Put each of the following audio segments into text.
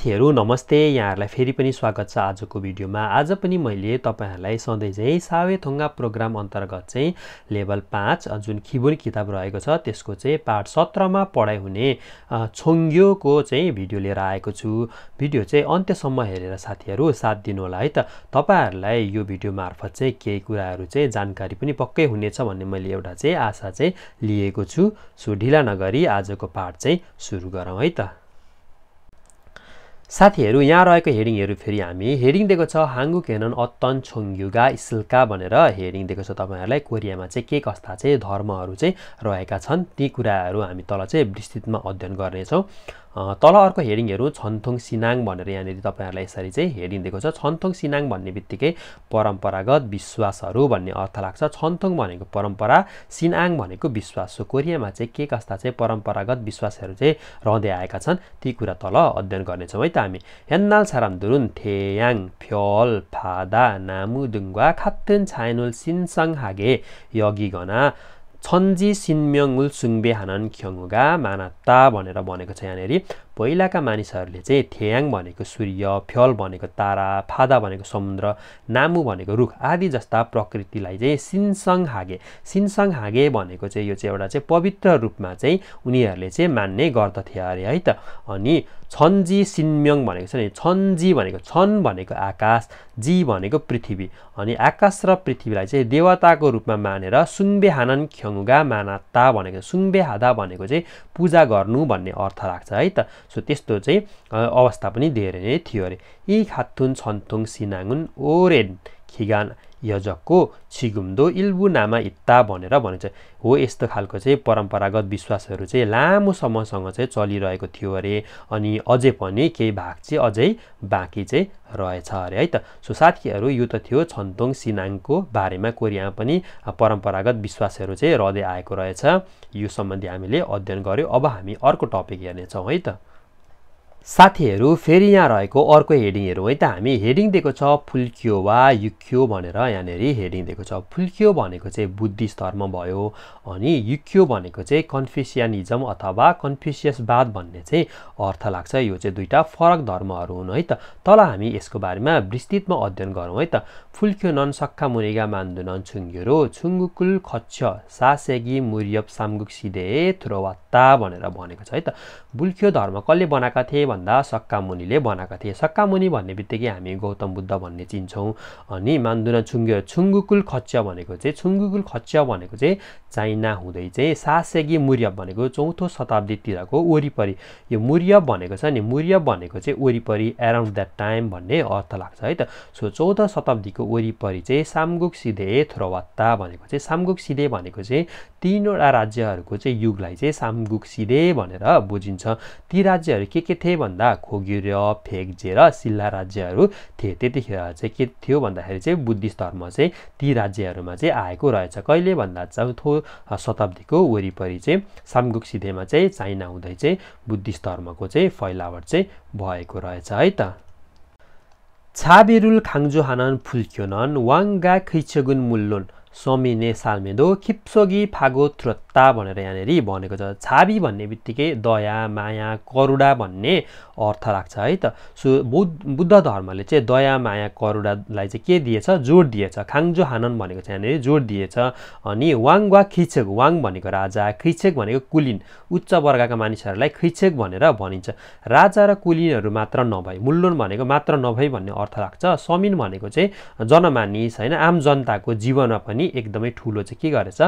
साथीहरू नमस्ते यहाँहरूलाई फेरि पनि स्वागत छ आजको भिडियोमा आज पनि मैले तपाईँहरूलाई सधैँ चाहिँ सावे थुङ्गा प्रोग्राम अन्तर्गत चाहिँ लेभल पाँच जुन खिबुर किताब रहेको छ त्यसको चाहिँ पाठ सत्रमा पढाइ हुने छोङ्ग्योको चाहिँ भिडियो लिएर आएको छु भिडियो चाहिँ अन्त्यसम्म हेरेर साथीहरू साथ दिनुहोला है त तपाईँहरूलाई यो भिडियो मार्फत चाहिँ केही कुराहरू चाहिँ जानकारी पनि पक्कै हुनेछ भन्ने मैले एउटा चाहिँ आशा चाहिँ लिएको छु सो ढिला नगरी आजको पाठ चाहिँ सुरु गरौँ है त साथीहरू यहाँ रहेको हेडिङहरू फेरि हामी हेडिङ दिएको छ हाङ्गु केनन अत्तन छोङ्ग्युगा इसिल्का भनेर हेडिङ दिएको छ तपाईँहरूलाई कोरियामा चाहिँ के कस्ता चाहिँ धर्महरू चाहिँ रहेका छन् ती कुराहरू हामी तल चाहिँ विस्तृतमा अध्ययन गर्नेछौँ तल अर्को हेडिङहरू छन्थोङ सिनाङ भनेर यहाँनिर तपाईँहरूलाई यसरी चाहिँ हेडिङ दिएको छ छन्थोङ सिनाङ भन्ने बित्तिकै परम्परागत विश्वासहरू भन्ने अर्थ लाग्छ छन्थोङ भनेको परम्परा सिनाङ भनेको विश्वास सो कोरियामा चाहिँ के कस्ता चाहिँ परम्परागत विश्वासहरू चाहिँ रहँदै आएका छन् ती कुरा तल अध्ययन गर्नेछौँ है त हामी हेन्नाल छाराम दुरुन थेयाङ फ्योल फादा नामुदुङ्गा खात्तेन छायनुल सिनसङ हागे यगी गना 천지 신명을 숭배하는 경우가 많았다 भनेर भनेको छ यहाँनिर पहिलाका मानिसहरूले चाहिँ थ्याङ भनेको सूर्य फ्यल भनेको तारा फादा भनेको समुद्र नामु भनेको रुख आदि जस्ता प्रकृतिलाई चाहिँ सिनसङ हागे सिनसङ हागे भनेको चाहिँ यो चाहिँ एउटा चाहिँ पवित्र रूपमा चाहिँ उनीहरूले चाहिँ मान्ने गर्दथे अरे है त अनि छन्जी सिन्म्यङ भनेको छ नि छन्जी भनेको छन् भनेको आकाश जी भनेको पृथ्वी अनि आकाश र पृथ्वीलाई चाहिँ देवताको रूपमा मानेर सुङ्बे हानन ख्यङ्गा मानाता भनेको सुङ्बे हादा भनेको चाहिँ पूजा गर्नु भन्ने अर्थ राख्छ है त सो त्यस्तो चाहिँ अवस्था पनि धेरै नै थियो अरे यी खाथुन छन्थुङ सिनाङुन ओरेन खिगान यजकको छिगुम्दो इल्बु नामा इत्ता भनेर भनिन्छ हो यस्तो खालको चाहिँ परम्परागत विश्वासहरू चाहिँ लामो समयसँग चाहिँ चलिरहेको थियो अरे अनि अझै पनि केही भाग चाहिँ अझै बाँकी चाहिँ रहेछ अरे है त सो साथीहरू यो त थियो छन्तोङ सिनाङको बारेमा कोरियामा पनि परम्परागत विश्वासहरू चाहिँ रहँदै आएको रहेछ यो सम्बन्धी हामीले अध्ययन गऱ्यौँ अब हामी अर्को टपिक हेर्नेछौँ है त साथीहरू फेरि यहाँ रहेको अर्को हेडिङ हेरौँ है त हामी हेडिङ दिएको छ फुल्कियो वा युक्यो भनेर यहाँनिर हेडिङ दिएको छ फुल्कियो भनेको चाहिँ बुद्धिस्ट धर्म भयो अनि युक्यो भनेको चाहिँ कन्फ्युसियनिजम अथवा कन्फ्युसियसवाद भन्ने चाहिँ अर्थ लाग्छ यो चाहिँ दुईवटा फरक धर्महरू हुन् है त तल हामी यसको बारेमा विस्तृतमा अध्ययन गरौँ है त फुल्क्यो नन सक्खा मुनिगा मान्दु नन छुङ्ग्योरो छुङ्गुकुल खच्छ सासेगी मुर्यप सामगुक सिधे थ्रोवात्ता भनेर भनेको छ है त बुल्क्यो धर्म कसले बनाएका थिए भन्दा सक्का मुनिले बनाएका थिए सक्का मुनि भन्ने बित्तिकै हामी गौतम बुद्ध भन्ने चिन्छौँ अनि मान्दुना छुङ्ग छुङ्गुकुल खच्च भनेको चाहिँ छुङ्गुकुल खच्च भनेको चाहिँ चाइना हुँदै चाहिँ सासेगी मुर्य भनेको चौथो शताब्दीतिरको वरिपरि यो मुर्य भनेको छ नि मुर्य भनेको चाहिँ वरिपरि एराउन्ड द्याट टाइम भन्ने अर्थ लाग्छ है त सो चौध शताब्दीको वरिपरि चाहिँ सामगुक सिधे थ्रोवत्ता भनेको चाहिँ सामगुक सिधे भनेको चाहिँ तिनवटा राज्यहरूको चाहिँ युगलाई चाहिँ सामगुक सिधे भनेर बुझिन्छ ती राज्यहरू के के थिए भन्दा सबैभन्दा खोगिर र सिल्ला राज्यहरू थिए त्यतिखेर चाहिँ के थियो भन्दाखेरि चाहिँ बुद्धिस्ट धर्म चाहिँ ती राज्यहरूमा चाहिँ आएको रहेछ कहिले भन्दा चौथो शताब्दीको वरिपरि चाहिँ सामगुक सिधेमा चाहिँ चाइना हुँदै चाहिँ बुद्धिस्ट धर्मको चाहिँ फैलावट चाहिँ भएको रहेछ है त छाबिरुल खाङ्जो हानन फुल्क्योनन वाङ्गा खिचगुन मुल्लोन समिने सालमेदो खिप्सोगी फागो थ्रोत ता भनेर यहाँनिर भनेको छ छाबी भन्ने बित्तिकै दया माया करुणा भन्ने अर्थ राख्छ है त सो बुद्ध बुद्ध धर्मले चाहिँ दया माया करुणालाई चाहिँ के दिएछ जोड दिएछ खाङजो हानन भनेको छ यहाँनिर जोड दिएछ अनि वाङ वा खिचेक वाङ भनेको राजा खिचेक भनेको कुलिन उच्च वर्गका मानिसहरूलाई खिचेक भनेर भनिन्छ राजा र कुलिनहरू मात्र नभए मुल्लोन भनेको मात्र नभई भन्ने अर्थ राख्छ समिन भनेको चाहिँ जनमानिस होइन आम जनताको जीवनमा पनि एकदमै ठुलो चाहिँ के गरेछ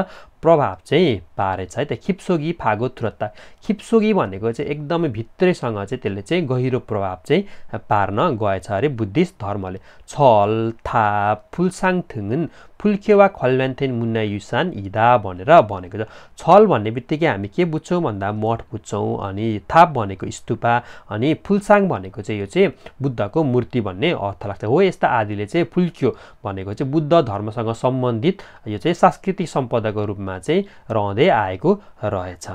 प्रभाव चाहिँ पारेछ है त खिप्सोगी फागो थुरत्ता खिप्सोगी भनेको चाहिँ एकदमै भित्रैसँग चाहिँ त्यसले चाहिँ गहिरो प्रभाव चाहिँ पार्न गएछ अरे बुद्धिस्ट धर्मले छल थाप फुलसाङथुङन फुल्केवा खल्यान्थेन मुन्ना युसान इदा भनेर भनेको छ छल भन्ने बित्तिकै हामी के बुझ्छौँ भन्दा मठ बुझ्छौँ अनि थाप भनेको स्तुपा अनि फुलसाङ भनेको चाहिँ यो चाहिँ बुद्धको मूर्ति भन्ने अर्थ लाग्छ हो यस्ता आदिले चाहिँ फुल्क्यो भनेको चाहिँ बुद्ध धर्मसँग सम्बन्धित यो चाहिँ सांस्कृतिक सम्पदाको रूपमा चाहिँ रहँदै आएको रहेछ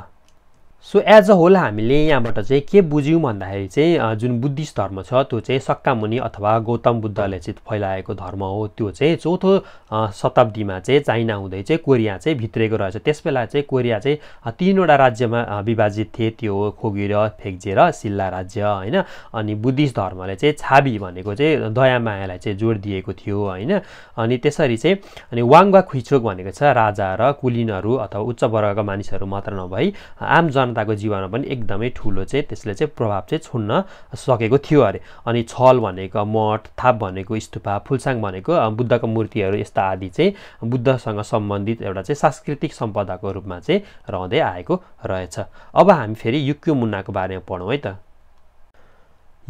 सो एज अ होल हामीले यहाँबाट चाहिँ के बुझ्यौँ भन्दाखेरि चाहिँ जुन बुद्धिस्ट धर्म छ त्यो चाहिँ सक्कामुनि अथवा गौतम बुद्धले चाहिँ फैलाएको धर्म हो त्यो चाहिँ चौथो शताब्दीमा चाहिँ चाइना हुँदै चाहिँ कोरिया चाहिँ भित्रेको रहेछ त्यस बेला चाहिँ कोरिया चाहिँ तिनवटा राज्यमा विभाजित थिए त्यो हो खोगिर फेक्जेर सिल्ला राज्य होइन अनि बुद्धिस्ट धर्मले चाहिँ छाबी भनेको चाहिँ दया मायालाई चाहिँ जोड दिएको थियो होइन अनि त्यसरी चाहिँ अनि वाङ्वा खुइचोक भनेको छ राजा र कुलिनहरू अथवा उच्च वर्गका मानिसहरू मात्र नभई आम जन जनताको जीवनमा पनि एकदमै ठुलो चाहिँ त्यसले चाहिँ प्रभाव चाहिँ छोड्न सकेको थियो अरे अनि छल भनेको मठ थाप भनेको स्तुपा फुलसाङ भनेको बुद्धको मूर्तिहरू यस्ता आदि चाहिँ बुद्धसँग सम्बन्धित एउटा चाहिँ सांस्कृतिक सम्पदाको रूपमा चाहिँ रहँदै आएको रहेछ अब हामी फेरि युक्यो मुन्नाको बारेमा पढौँ है त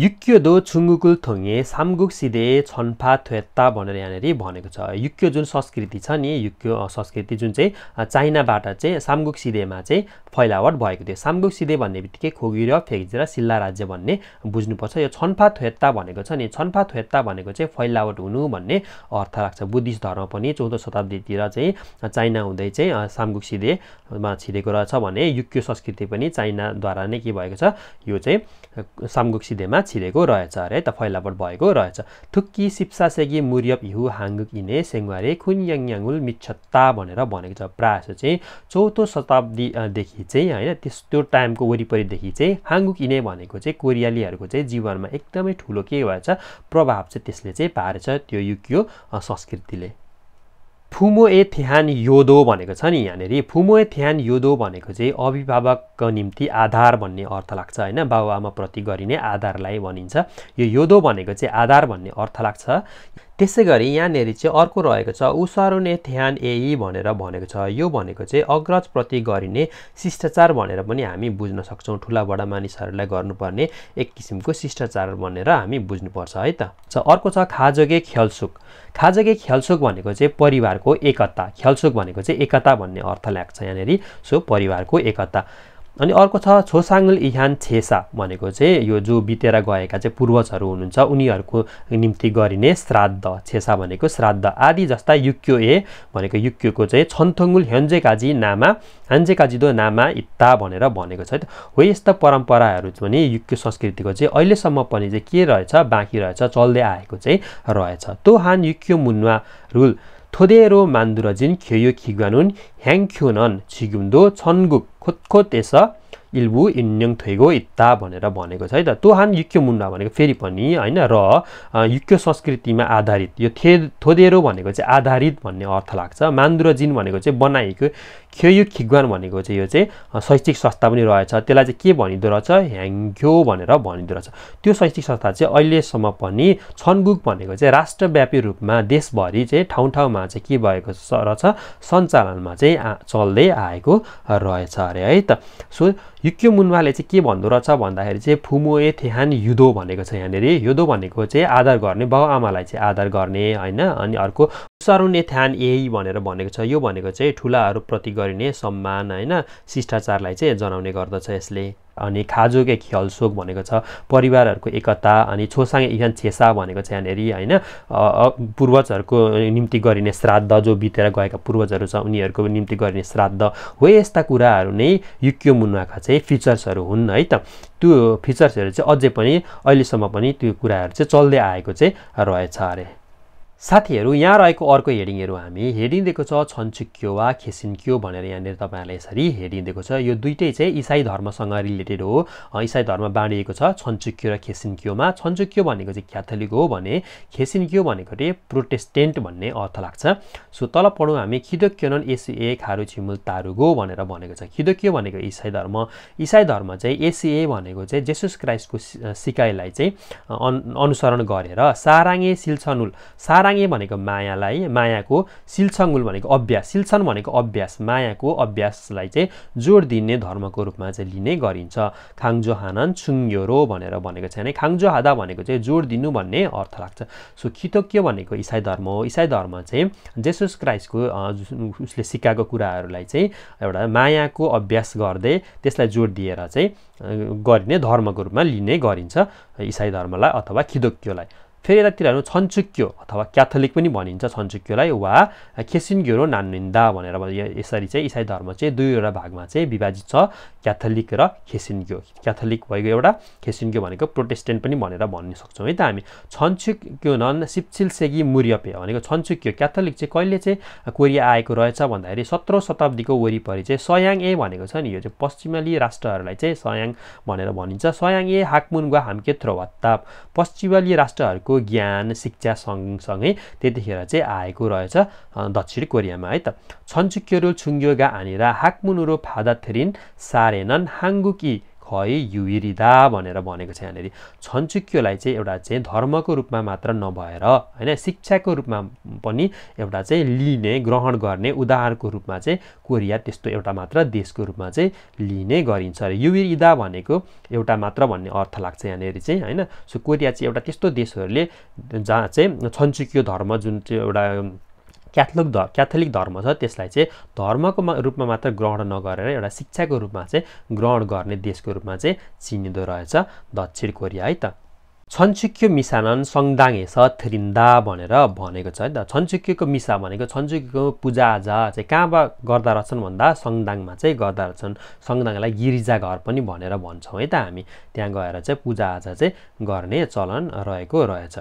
युक्योदो छुङ्गुकुल थोङ्गे सामगुक सिधे छन्फा थ्वेत्ता भनेर यहाँनिर भनेको छ युक्यो जुन संस्कृति छ नि युक्यो संस्कृति जुन चाहिँ चाइनाबाट चाहिँ सामगुक सिधेमा चाहिँ फैलावट भएको थियो सामगुक सिधे भन्ने बित्तिकै खोगिर फेक्जिरा सिल्ला राज्य भन्ने बुझ्नुपर्छ यो छन्फा थ्वेत्ता भनेको छ नि छन्फा थ्वेत्ता भनेको चाहिँ फैलावट हुनु भन्ने अर्थ राख्छ बुद्धिस्ट धर्म पनि चौधौँ शताब्दीतिर चाहिँ चाइना हुँदै चाहिँ सामगुक सिधेमा छिरेको रहेछ भने युक्यो संस्कृति पनि चाइनाद्वारा नै के भएको छ यो चाहिँ सामगुक सिधेमा छिरेको रहेछ अरे त फैलावट भएको रहेछ थुक्की सेगी मुरियप हिहु हाङ्गुक इने सेङ्वारे खुनयाङयाङुल मिच्छत्ता भनेर भनेको छ प्रायः चाहिँ चौथो शताब्दीदेखि चाहिँ होइन त्यस्तो टाइमको वरिपरिदेखि चाहिँ हाङ्गुक इने भनेको चाहिँ कोरियालीहरूको चाहिँ जीवनमा एकदमै ठुलो के भएछ प्रभाव चाहिँ त्यसले चाहिँ पारेछ त्यो युकियो संस्कृतिले फुमो ए थ्यान योदो भनेको छ नि यहाँनिर फुमो ए थ्यान योदो भनेको चाहिँ अभिभावकको निम्ति आधार भन्ने अर्थ लाग्छ होइन प्रति गरिने आधारलाई भनिन्छ यो योदो भनेको चाहिँ आधार भन्ने अर्थ लाग्छ त्यसै गरी यहाँनिर चाहिँ अर्को रहेको छ उसरुने थ्यान एई भनेर भनेको छ यो भनेको चाहिँ अग्रजप्रति गरिने शिष्टाचार भनेर पनि हामी बुझ्न सक्छौँ ठुला बडा मानिसहरूलाई गर्नुपर्ने एक किसिमको शिष्टाचार भनेर हामी बुझ्नुपर्छ है त अर्को छ खाजोगे खेलसुक खाजोगे खेलसुक भनेको चाहिँ परिवारको एकता खेलसुक भनेको चाहिँ एकता भन्ने अर्थ लाग्छ यहाँनिर सो परिवारको एकता अनि अर्को छ छोसाङ्ल इहान छेसा भनेको चाहिँ यो जो बितेर गएका चाहिँ पूर्वजहरू हुनुहुन्छ उनीहरूको निम्ति गरिने श्राद्ध छेसा भनेको श्राद्ध आदि जस्ता युक्यो ए भनेको युक्योको चाहिँ ह्यान्जे काजी नामा हान्जेकाजिदो नामा इत्ता भनेर भनेको छ हो यस्ता परम्पराहरू पनि युक्यो संस्कृतिको चाहिँ अहिलेसम्म पनि चाहिँ के रहेछ बाँकी रहेछ चल्दै आएको चाहिँ रहेछ तो हान युक्यो मुन्वा रुल 토대로 만들어진 교육기관은 행큐는 지금도 전국 곳곳에서 इल्बु इन्यङ थैगो इत्ता भनेर भनेको छ है त तोहान युक्य युक्यो मुन्डा भनेको फेरि पनि होइन र युक्यो संस्कृतिमा आधारित यो थे थोदेरो भनेको चाहिँ आधारित भन्ने अर्थ लाग्छ मान्दुरजिन भनेको चाहिँ बनाएको ख्योयु खिग्वान भनेको चाहिँ यो चाहिँ शैक्षिक संस्था पनि रहेछ त्यसलाई चाहिँ के भनिँदो रहेछ ह्याङ्घ्यो भनेर भनिँदो रहेछ त्यो शैक्षिक संस्था चाहिँ अहिलेसम्म पनि छनबुक भनेको चाहिँ राष्ट्रव्यापी रूपमा देशभरि चाहिँ ठाउँ ठाउँमा चाहिँ के भएको रहेछ सञ्चालनमा चाहिँ चल्दै आएको रहेछ अरे है त सो युक्यो मुन्वाले चाहिँ के भन्दो रहेछ भन्दाखेरि चाहिँ फुमोए थेहान युदो भनेको छ यहाँनिर युदो भनेको चाहिँ आदर गर्ने आमालाई चाहिँ आदर गर्ने होइन अनि अर्को सरुने थ्यान यही भनेर भनेको छ यो भनेको चाहिँ ठुलाहरूप्रति गरिने सम्मान होइन शिष्टाचारलाई चाहिँ जनाउने गर्दछ यसले अनि खाजोक एक भनेको छ परिवारहरूको एकता अनि छोसाङ इहान छेसा भनेको छ यहाँनिर होइन पूर्वजहरूको निम्ति गरिने श्राद्ध जो बितेर गएका पूर्वजहरू छ उनीहरूको निम्ति गरिने श्राद्ध हो यस्ता कुराहरू नै युक्यो मुनाका चाहिँ फिचर्सहरू हुन् है त त्यो फिचर्सहरू चाहिँ अझै पनि अहिलेसम्म पनि त्यो कुराहरू चाहिँ चल्दै आएको चाहिँ रहेछ अरे साथीहरू यहाँ रहेको अर्को हेडिङहरू हामी हेडिङ दिएको छ छन्चुक्यो वा खेसिन्क्यो भनेर यहाँनिर तपाईँहरूलाई यसरी हेडिङ दिएको छ यो दुइटै चाहिँ इसाई धर्मसँग रिलेटेड हो इसाई धर्म बाँडिएको छ छन्चुक्यो र खेसिन्क्योमा छन्चुक्यो भनेको चाहिँ क्याथोलिक हो भने खेसिन्क्यो भनेको चाहिँ प्रोटेस्टेन्ट भन्ने अर्थ लाग्छ सो तल पढौँ हामी खिदोक्योनन एसिए खारु छिमुल तारुगो भनेर भनेको छ के भनेको इसाई धर्म इसाई धर्म चाहिँ एसिए भनेको चाहिँ जेसुस क्राइस्टको सिकाइलाई चाहिँ अनुसरण गरेर साराङे सिल्सनुल सारा साराङ्गे भनेको मायालाई मायाको सिल्छङ्गुल भनेको अभ्यास सिल्छन भनेको अभ्यास मायाको अभ्यासलाई चाहिँ जोड दिने धर्मको रूपमा चाहिँ लिने गरिन्छ खाङजो हानन छुङ्ग्योरो भनेर भनेको छ भने खाङजो हादा भनेको चाहिँ जोड दिनु भन्ने अर्थ लाग्छ सो खितोक्य भनेको इसाई धर्म हो इसाई धर्म चाहिँ जेसुस क्राइस्टको उसले सिकाएको कुराहरूलाई चाहिँ एउटा मायाको अभ्यास गर्दै त्यसलाई जोड दिएर चाहिँ गरिने धर्मको रूपमा लिने गरिन्छ इसाई धर्मलाई अथवा खिदोक्योलाई फेरि यतातिर छनचुक्यो छन्चुक्यो अथवा क्याथोलिक पनि भनिन्छ छन्चुक्योलाई वा खेसिन्ग्यो नानुन्दा भनेर यसरी चाहिँ इसाई धर्म चाहिँ दुईवटा भागमा चाहिँ विभाजित छ क्याथोलिक र खेसिन्ग्यो क्याथोलिक भएको एउटा खेसिन्ग्यो भनेको प्रोटेस्टेन्ट पनि भनेर भन्न सक्छौँ है त हामी छन्चुक्यो नन सिप्सिल सेगी मुर्यपे भनेको छन्चुक्यो क्याथोलिक चाहिँ कहिले चाहिँ कोरिया आएको रहेछ भन्दाखेरि सत्रौँ शताब्दीको वरिपरि चाहिँ सयाङ ए भनेको छ नि यो चाहिँ पश्चिमाली राष्ट्रहरूलाई चाहिँ सयाङ भनेर भनिन्छ सयाङ ए हाकमुन वा के थ्रो राष्ट्रहरूको ज्ञानको ज्ञान शिक्षा सँगसँगै त्यतिखेर चाहिँ आएको रहेछ दक्षिण कोरियामा है त छन्चुक्योरुल छुङ्ग्योगा आनिरा हाकमुनुरो फादा थेरिन सारेनन हाङ्गुकी खै युरिदा भनेर भनेको छ यहाँनिर छन्चुक्योलाई चाहिँ एउटा चाहिँ धर्मको रूपमा मात्र नभएर होइन शिक्षाको रूपमा पनि एउटा चाहिँ लिने ग्रहण गर्ने उदाहरणको रूपमा चाहिँ कोरिया त्यस्तो एउटा मात्र देशको रूपमा चाहिँ लिने गरिन्छ र युरिदा भनेको एउटा मात्र भन्ने अर्थ लाग्छ यहाँनिर चाहिँ होइन सो कोरिया चाहिँ एउटा त्यस्तो देशहरूले जहाँ चाहिँ छन्चुक्यो धर्म जुन चाहिँ एउटा क्याथोलिक ध क्याथोलिक धर्म छ त्यसलाई चाहिँ धर्मको रूपमा मात्र ग्रहण नगरेर एउटा शिक्षाको रूपमा चाहिँ ग्रहण गर्ने देशको रूपमा चाहिँ चिनिँदो रहेछ दक्षिण कोरिया है त छन्चुक्यो मिसानन सङदाङ हेस थ्रिन्दा भनेर भनेको छ है त छन्चुक्योको मिसा भनेको छन्चुक्योको पूजाआजा चाहिँ कहाँबाट गर्दा रहेछन् भन्दा सङदाङमा चाहिँ गर्दा रहेछन् सङदाङलाई घर पनि भनेर भन्छौँ है त हामी त्यहाँ गएर चाहिँ पूजाआजा चाहिँ गर्ने चलन रहेको रहेछ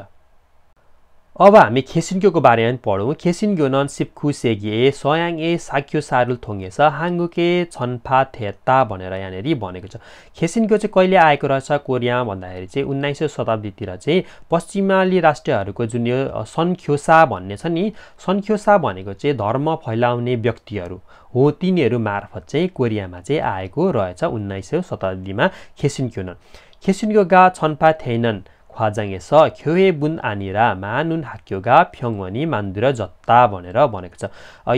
अब हामी खेसिन्क्योको बारेमा पनि पढौँ खेसिन्क्यो सिपखु खुसेगिए सयाङ ए साक्यो सारुल थोङ्गेस हाङ्गुके छन्फा थेत्ता भनेर यहाँनिर भनेको छ खेसिन्क्यो चाहिँ कहिले आएको रहेछ कोरिया भन्दाखेरि चाहिँ उन्नाइसौँ शताब्दीतिर चाहिँ पश्चिमाली राष्ट्रहरूको जुन यो सन्ख्योसा भन्ने छ नि सनख्योसा भनेको चाहिँ धर्म फैलाउने व्यक्तिहरू हो तिनीहरू मार्फत चाहिँ कोरियामा चाहिँ आएको रहेछ उन्नाइसौँ शताब्दीमा नन खेसिन्क्यो गा छन्फा थिएनन् 화장해서 교회 문 아니라 많은 학교가 병원이 만들어졌다 भनेर भनेको छ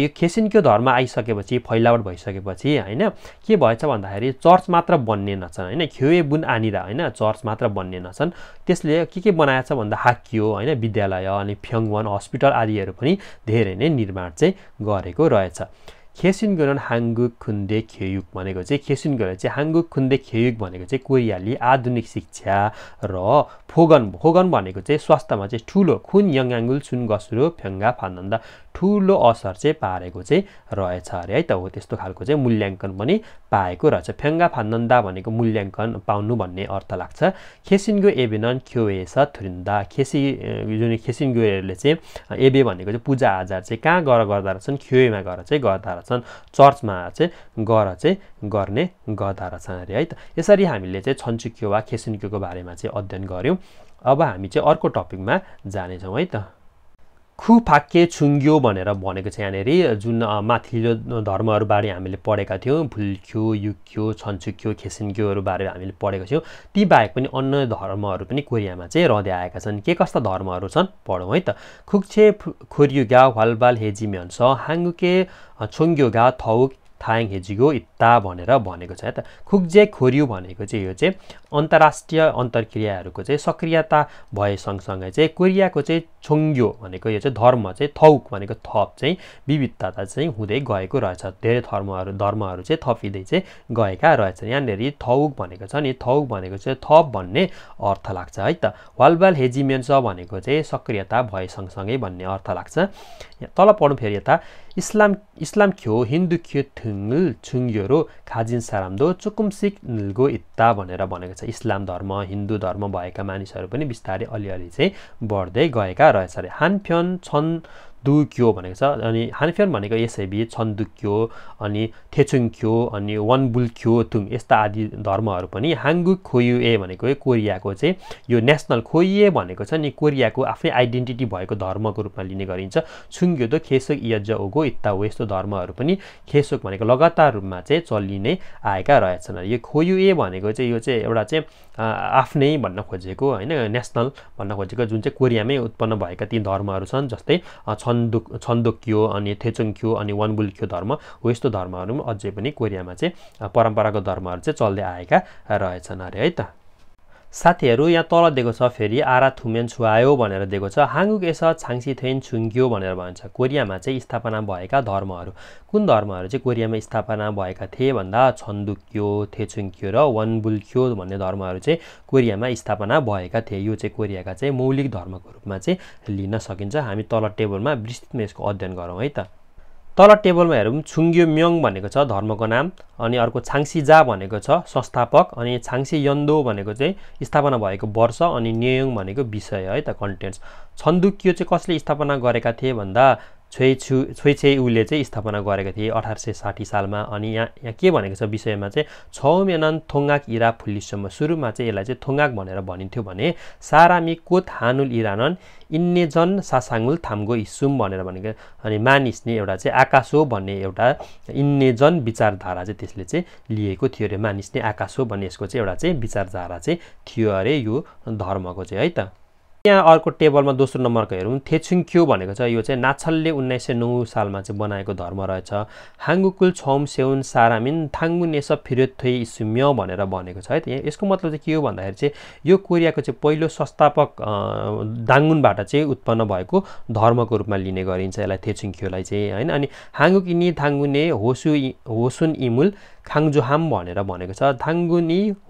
यो खेसिनको धर्म आइसकेपछि फैलावट भइसकेपछि होइन के भएछ भन्दाखेरि चर्च मात्र बन्ने नछन् होइन खेवे बुन आनिरा होइन चर्च मात्र बन्ने नछन् त्यसले के के बनाएछ भन्दा हाकियो होइन विद्यालय अनि फ्यङवन हस्पिटल आदिहरू पनि धेरै नै निर्माण चाहिँ गरेको रहेछ 개순교는 हाङ्गुक खुन्दे 교육 भनेको चाहिँ 개순교लाई चाहिँ हाङ्गुक खुन्दे 교육 भनेको चाहिँ कोरियाली आधुनिक शिक्षा र फोगन फोगन भनेको चाहिँ स्वास्थ्यमा चाहिँ ठुलो खुन यङाङ्गुल सुन गसुरो फ्याङ्गा फानन्दा ठुलो असर चाहिँ पारेको चाहिँ रहेछ अरे है त हो त्यस्तो खालको चाहिँ मूल्याङ्कन पनि पाएको रहेछ फ्याङ्गा फान्दन्दा भनेको मूल्याङ्कन पाउनु भन्ने अर्थ लाग्छ खेसिन्गो एबेनन ख्योएस थुरिन्दा खेसी जुन खेसिन्गोहरूले चाहिँ एबे भनेको चाहिँ पूजा आजार चाहिँ कहाँ गर गर्दा रहेछन् खेमा गएर चाहिँ गर्दा रहेछन् चर्चमा चाहिँ गर चाहिँ गर्ने गर्दा रहेछन् अरे है त यसरी हामीले चाहिँ छन्चुक्यो वा खेसिन्क्योको बारेमा चाहिँ अध्ययन गऱ्यौँ अब हामी चाहिँ अर्को टपिकमा जानेछौँ है त खु फाके छुङ्ग्यो भनेर भनेको छ यहाँनिर जुन माथिल्लो धर्महरूबारे हामीले पढेका थियौँ भुल्ख्यो युक्यो छन्चुक्यो खेसिन्क्योहरूबारे हामीले पढेको थियौँ ती बाहेक पनि अन्य धर्महरू पनि कोरियामा चाहिँ रहँदै आएका छन् के कस्ता धर्महरू छन् पढौँ है त खुक्छे वालबाल हेजी मेन्स हाङ्गुके गा थौक थाङ हेजिगो इत्ता भनेर भनेको छ है त खुक्जे खोरियो भनेको चाहिँ यो चाहिँ अन्तर्राष्ट्रिय अन्तर्क्रियाहरूको चाहिँ सक्रियता भए सँगसँगै चाहिँ कोरियाको चाहिँ छोङ्ग्यो भनेको यो चाहिँ धर्म चाहिँ थौक भनेको थप चाहिँ विविधता चाहिँ हुँदै गएको रहेछ धेरै धर्महरू धर्महरू चाहिँ थपिँदै चाहिँ गएका रहेछन् यहाँनिर थौक भनेको छ नि थौक भनेको चाहिँ थप भन्ने अर्थ लाग्छ है त वालबाल हेजिमेन्स भनेको चाहिँ सक्रियता भए सँगसँगै भन्ने अर्थ लाग्छ तल पढौँ फेरि यता इस्लाम इस्लाम ख्यो हिन्दू ख्यो छुङ्ग्यो छुङ्ग्योरो खाजिन साराम्दो चुकुम्सिक निल्गो इत्ता भनेर भनेको रहेछ इस्लाम धर्म हिन्दू धर्म भएका मानिसहरू पनि बिस्तारै अलिअलि चाहिँ बढ्दै गएका रहेछ अरे हानफ्योन छन् दुक्यो भनेको छ अनि हानफियन भनेको यसैबी छन्दुक्यो अनि थेचुङक्यो अनि वानबुल्क्यो थुङ यस्ता आदि धर्महरू पनि हाङ्गु खोयुए भनेको कोरियाको चाहिँ यो नेसनल खोइए भनेको छ नि कोरियाको आफ्नै आइडेन्टिटी भएको धर्मको रूपमा लिने गरिन्छ छुङ्ग्यो त खेसोक यज्ज ओगो इत्ता हो यस्तो धर्महरू पनि खेसोक भनेको लगातार रूपमा चाहिँ चलिने आएका रहेछन् यो खोयुए भनेको चाहिँ यो चाहिँ एउटा चाहिँ आफ्नै भन्न खोजेको होइन नेसनल भन्न खोजेको जुन चाहिँ कोरियामै उत्पन्न भएका ती धर्महरू छन् जस्तै छन्दुक छन्दोक्यो अनि थेचुङक्यो अनि वानबुलक्यो धर्म हो यस्तो धर्महरू अझै पनि कोरियामा चाहिँ परम्परागत धर्महरू चाहिँ चल्दै आएका रहेछन् अरे है त साथीहरू यहाँ तल दिएको छ फेरि आरा थुमेन छुआयो भनेर दिएको छ हाङ्गुक एस छाङसी थेन छुङ्ग्यो भनेर भन्छ कोरियामा चाहिँ स्थापना भएका धर्महरू कुन धर्महरू चाहिँ कोरियामा स्थापना भएका थिए भन्दा छन्दुक्यो थेछुङ्क्यो र वनबुल्क्यो भन्ने धर्महरू चाहिँ कोरियामा स्थापना भएका थिए यो चाहिँ कोरियाका चाहिँ मौलिक धर्मको रूपमा चाहिँ लिन सकिन्छ हामी तल टेबलमा विस्तृतमा यसको अध्ययन गरौँ है त तल टेबलमा हेरौँ छुङ्ग्यो म्यङ भनेको छ धर्मको नाम अनि अर्को छाङ्सी जा भनेको छ संस्थापक अनि छाङ्सी यन्दो भनेको चाहिँ स्थापना भएको वर्ष अनि नेयोङ भनेको विषय है त कन्टेन्ट्स छन्दुकियो चाहिँ कसले स्थापना गरेका थिए भन्दा छोइ छु छोइ उले चाहिँ स्थापना गरेका थिए अठार सय साठी सालमा अनि यहाँ यहाँ के भनेको छ विषयमा चाहिँ छौ मेनन थोङ्गाक इरा फुल्लिसम्म सुरुमा चाहिँ यसलाई चाहिँ थोङ्गाक भनेर भनिन्थ्यो भने सारामी कोत हानुल इरानन इन्नेजन सासाङुल थाम्गो इसुम भनेर भनेको अनि मानिस नै एउटा चाहिँ आकाश हो भन्ने एउटा इन्नेजन विचारधारा चाहिँ त्यसले चाहिँ लिएको थियो अरे मानिस नै आकाश हो भन्ने यसको चाहिँ एउटा चाहिँ विचारधारा चाहिँ थियो अरे यो धर्मको चाहिँ है त यहाँ अर्को टेबलमा दोस्रो नम्बरको हेरौँ थेछुङ भनेको छ यो चाहिँ नाछलले उन्नाइस सय नौ सालमा चाहिँ बनाएको धर्म रहेछ हाङ्गुकुल छौम सेउन सारामिन थाङ्गु नेस फिरोथोइ सुम्य भनेर भनेको छ है त्यहाँ यसको मतलब चाहिँ के हो भन्दाखेरि चाहिँ यो कोरियाको चाहिँ पहिलो संस्थापक दाङ्गुनबाट चाहिँ उत्पन्न भएको धर्मको रूपमा लिने गरिन्छ यसलाई थेछुङ चाहिँ होइन अनि हाङ्गुक इनी थाङ्गुने होसु होसुन इमुल थाङजुहाम भनेर भनेको छ होसु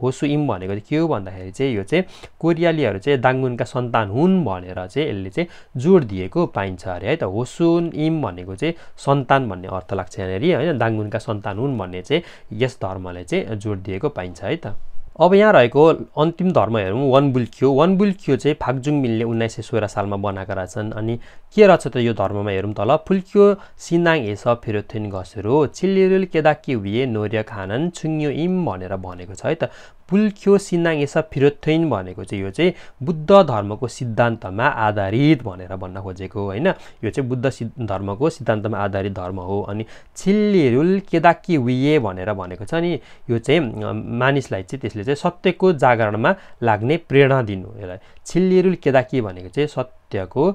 होसुइम भनेको चाहिँ के हो भन्दाखेरि चाहिँ यो चाहिँ कोरियालीहरू चाहिँ दाङ्गुनका सन्तान हुन् भनेर चाहिँ यसले चाहिँ जोड दिएको पाइन्छ अरे है त होसुन इम भनेको चाहिँ सन्तान भन्ने अर्थ लाग्छ यहाँनिर होइन दाङ्गुनका सन्तान हुन् भन्ने चाहिँ यस धर्मलाई चाहिँ जोड दिएको पाइन्छ है त अब यहाँ रहेको अन्तिम धर्म हेरौँ वन बुल्क्यो वन बुल्क्यो चाहिँ फाक्जुङ मिलले उन्नाइस सय सोह्र सालमा बनाएका रहेछन् अनि के रहेछ त यो धर्ममा हेरौँ तल फुल्क्यो सिनाङ हेस फेरोथेन घसेरो चिल्लिरुल केदाकी हुए नोरिया खानन छुङ्यो इम भनेर भनेको छ है त पुल्ख्यो सिनाङ एसा भनेको चाहिँ यो चाहिँ बुद्ध धर्मको सिद्धान्तमा आधारित भनेर भन्न खोजेको होइन यो चाहिँ बुद्ध सि धर्मको सिद्धान्तमा आधारित धर्म हो अनि छिल्लिरुल केदाकी विए भनेर भनेको छ नि यो चाहिँ मानिसलाई चाहिँ त्यसले चाहिँ सत्यको जागरणमा लाग्ने प्रेरणा दिनु यसलाई छिल्लिरुल केदाकी भनेको चाहिँ सत्यको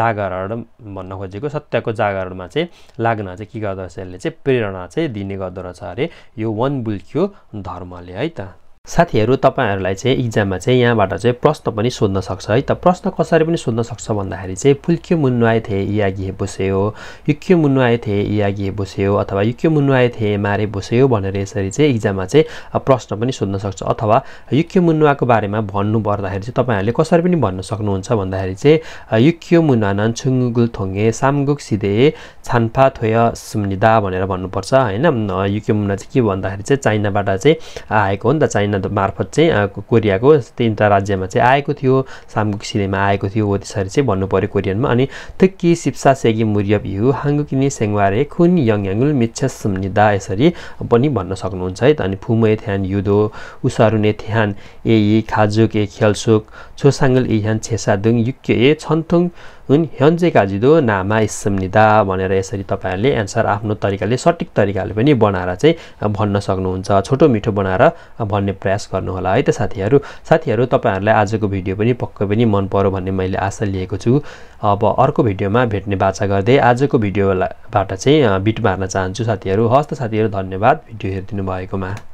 जागरण भन्न खोजेको सत्यको जागरणमा चाहिँ लाग्न चाहिँ के गर्दो रहेछ यसले चाहिँ प्रेरणा चाहिँ दिने गर्दो रहेछ अरे यो वन बुल्क्यो धर्मले है त साथीहरू तपाईँहरूलाई चाहिँ इक्जाममा चाहिँ यहाँबाट चाहिँ प्रश्न पनि सोध्न सक्छ है त प्रश्न कसरी पनि सोध्न सक्छ भन्दाखेरि चाहिँ फुल्क्यो क्यो मुन्नुआए थिए इयागी बोस्यो युक्यो क्यो मुन्नुआए थिए इयागी बोस्यो अथवा युक्यो मुन्नु मुन्नुआए थिए मारे बोस्यो भनेर यसरी चाहिँ इक्जाममा चाहिँ प्रश्न पनि सोध्न सक्छ अथवा युक्यो मुन्नुवाको बारेमा भन्नु पर्दाखेरि चाहिँ तपाईँहरूले कसरी पनि भन्न सक्नुहुन्छ भन्दाखेरि चाहिँ युक्यो क्यो नन् छुङ्गुगुल थोङ्गे सामगुक सिधे छान्फा थोय सुम्निदा भनेर भन्नुपर्छ होइन युक्यो मुन्ना चाहिँ के भन्दाखेरि चाहिँ चाइनाबाट चाहिँ आएको हो नि त चाइना चाइना मार्फत चाहिँ कोरियाको तिनवटा राज्यमा चाहिँ आएको थियो सामगुक सिनेमा आएको थियो हो त्यसरी चाहिँ भन्नु पऱ्यो कोरियनमा अनि थुक्की सिप्सा सेगी मुर्यप हाङ्गु हाङ्गुकिने सेङ्वारे खुन यङयाङुल मिच्छस निदा यसरी पनि भन्न सक्नुहुन्छ है त अनि फुमे थ्यान युदो उसारुने थ्यान ए खाजुक ए खेलसुक छोसाङ्गल इहान छेसादुङ युक्य ए छन्थुङ हुन् काजिदो नामा इस्सम्निदा भनेर यसरी तपाईँहरूले एन्सर आफ्नो तरिकाले सठिक तरिकाले पनि बनाएर चाहिँ भन्न सक्नुहुन्छ छोटो मिठो बनाएर भन्ने प्रयास गर्नुहोला है त साथीहरू साथीहरू तपाईँहरूलाई आजको भिडियो पनि पक्कै पनि मन पर्यो भन्ने मैले आशा लिएको छु अब अर्को भिडियोमा भेट्ने बाचा गर्दै आजको भिडियोबाट चाहिँ बिट मार्न चाहन्छु साथीहरू हस्त साथीहरू धन्यवाद भिडियो हेरिदिनु भएकोमा